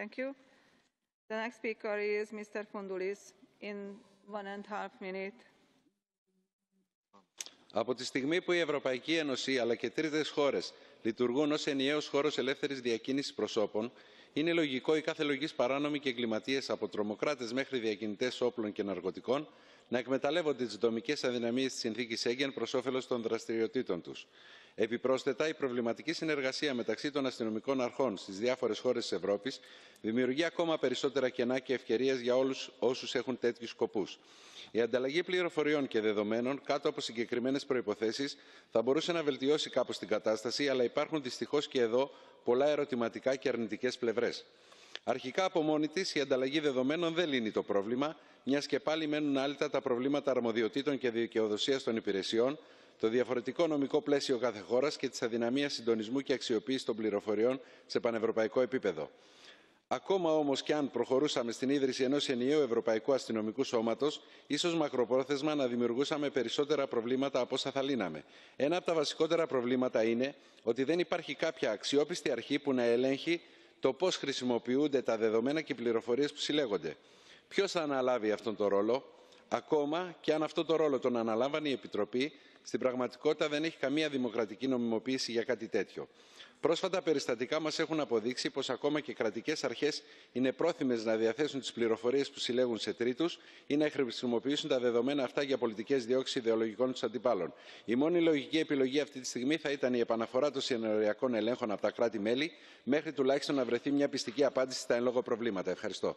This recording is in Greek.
Thank you. The next speaker is Mr. Fundulis in one and a half minute. Από τη στιγμή που η Ευρωπαϊκή Ένωση αλλά και τρίτες χώρες λειτουργούν ως ενιαίος χώρος ελεύθερης διακίνησης προσώπων, είναι λογικό οι κάθε λογής παράνομοι και εγκληματίες από τρομοκράτες μέχρι διακινητές όπλων και ναρκωτικών να εκμεταλλεύονται τις δομικές αδυναμίες της συνθήκης Έγκεν προς όφελος των δραστηριοτήτων τους. Επιπρόσθετα, η προβληματική συνεργασία μεταξύ των αστυνομικών αρχών στις διάφορες χώρες της Ευρώπης δημιουργεί ακόμα περισσότερα κενά και ευκαιρίες για όλους όσους έχουν τέτοιους σκοπούς. Η ανταλλαγή πληροφοριών και δεδομένων κάτω από συγκεκριμένες προποθέσει θα μπορούσε να βελτιώσει κάπως την κατάσταση, αλλά υπάρχουν δυστυχώς και εδώ πολλά ερωτηματικά και αρνητικές πλευρές. Αρχικά από μόνη της, η ανταλλαγή δεδομένων δεν λύνει το πρόβλημα, μιας και πάλι μένουν άλυτα τα προβλήματα αρμοδιοτήτων και δικαιοδοσίας των υπηρεσιών, το διαφορετικό νομικό πλαίσιο κάθε χώρας και τη αδυναμίας συντονισμού και αξιοποίησης των πληροφοριών σε πανευρωπαϊκό επίπεδο. Ακόμα όμως και αν προχωρούσαμε στην ίδρυση ενός ενιαίου Ευρωπαϊκού Αστυνομικού Σώματος, ίσως μακροπρόθεσμα να δημιουργούσαμε περισσότερα προβλήματα από όσα θα λύναμε. Ένα από τα βασικότερα προβλήματα είναι ότι δεν υπάρχει κάποια αξιόπιστη αρχή που να ελέγχει το πώς χρησιμοποιούνται τα δεδομένα και οι πληροφορίες που συλλέγονται. Ποιος θα αναλάβει αυτόν τον ρόλο, ακόμα και αν αυτό το ρόλο τον αναλάμβανε η Επιτροπή, στην πραγματικότητα δεν έχει καμία δημοκρατική νομιμοποίηση για κάτι τέτοιο. Πρόσφατα περιστατικά μας έχουν αποδείξει πως ακόμα και κρατικές αρχές είναι πρόθυμες να διαθέσουν τις πληροφορίες που συλλέγουν σε τρίτους ή να χρησιμοποιήσουν τα δεδομένα αυτά για πολιτικές διώξεις ιδεολογικών τους αντιπάλων. Η μόνη λογική επιλογή αυτή τη στιγμή θα ήταν η επαναφορά των συνοριακών ελέγχων από τα κράτη-μέλη, μέχρι τουλάχιστον να χρησιμοποιησουν τα δεδομενα αυτα για πολιτικε διωξει ιδεολογικων του αντιπαλων η μονη λογικη επιλογη αυτη τη στιγμη θα ηταν η επαναφορα των συνεργειακών ελεγχων απο τα κρατη μελη μεχρι τουλαχιστον να βρεθει μια πιστική απάντηση στα εν λόγω προβλήματα. Ευχαριστώ.